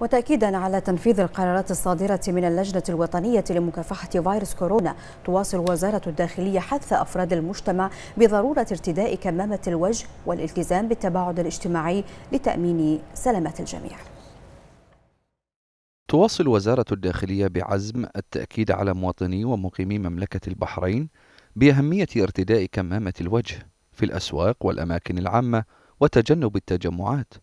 وتأكيدا على تنفيذ القرارات الصادرة من اللجنة الوطنية لمكافحة فيروس كورونا تواصل وزارة الداخلية حث أفراد المجتمع بضرورة ارتداء كمامة الوجه والالتزام بالتباعد الاجتماعي لتأمين سلامة الجميع تواصل وزارة الداخلية بعزم التأكيد على مواطني ومقيمي مملكة البحرين بأهمية ارتداء كمامة الوجه في الأسواق والأماكن العامة وتجنب التجمعات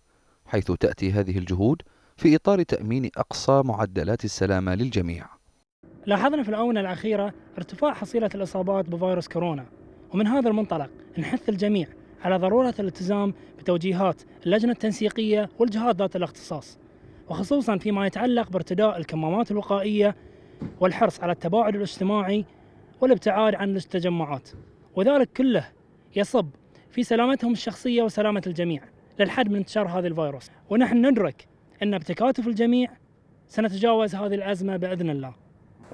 حيث تأتي هذه الجهود في إطار تأمين أقصى معدلات السلامة للجميع لاحظنا في الآونة الأخيرة ارتفاع حصيلة الإصابات بفيروس كورونا ومن هذا المنطلق نحث الجميع على ضرورة الالتزام بتوجيهات اللجنة التنسيقية والجهات ذات الاختصاص وخصوصا فيما يتعلق بارتداء الكمامات الوقائية والحرص على التباعد الاجتماعي والابتعاد عن التجمعات وذلك كله يصب في سلامتهم الشخصية وسلامة الجميع للحد من انتشار هذا الفيروس ونحن ندرك ان بتكاتف الجميع سنتجاوز هذه الازمه باذن الله.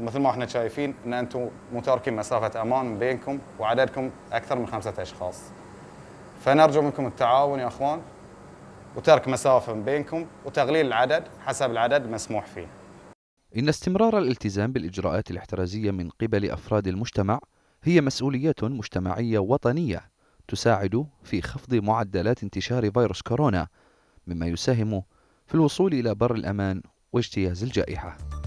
مثل ما احنا شايفين ان انتم متاركين مسافه امان بينكم وعددكم اكثر من خمسه اشخاص. فنرجو منكم التعاون يا اخوان وترك مسافه بينكم وتقليل العدد حسب العدد المسموح فيه. إن استمرار الالتزام بالإجراءات الاحترازية من قبل أفراد المجتمع هي مسؤولية مجتمعية وطنية تساعد في خفض معدلات انتشار فيروس كورونا مما يساهم في الوصول إلى بر الأمان واجتياز الجائحة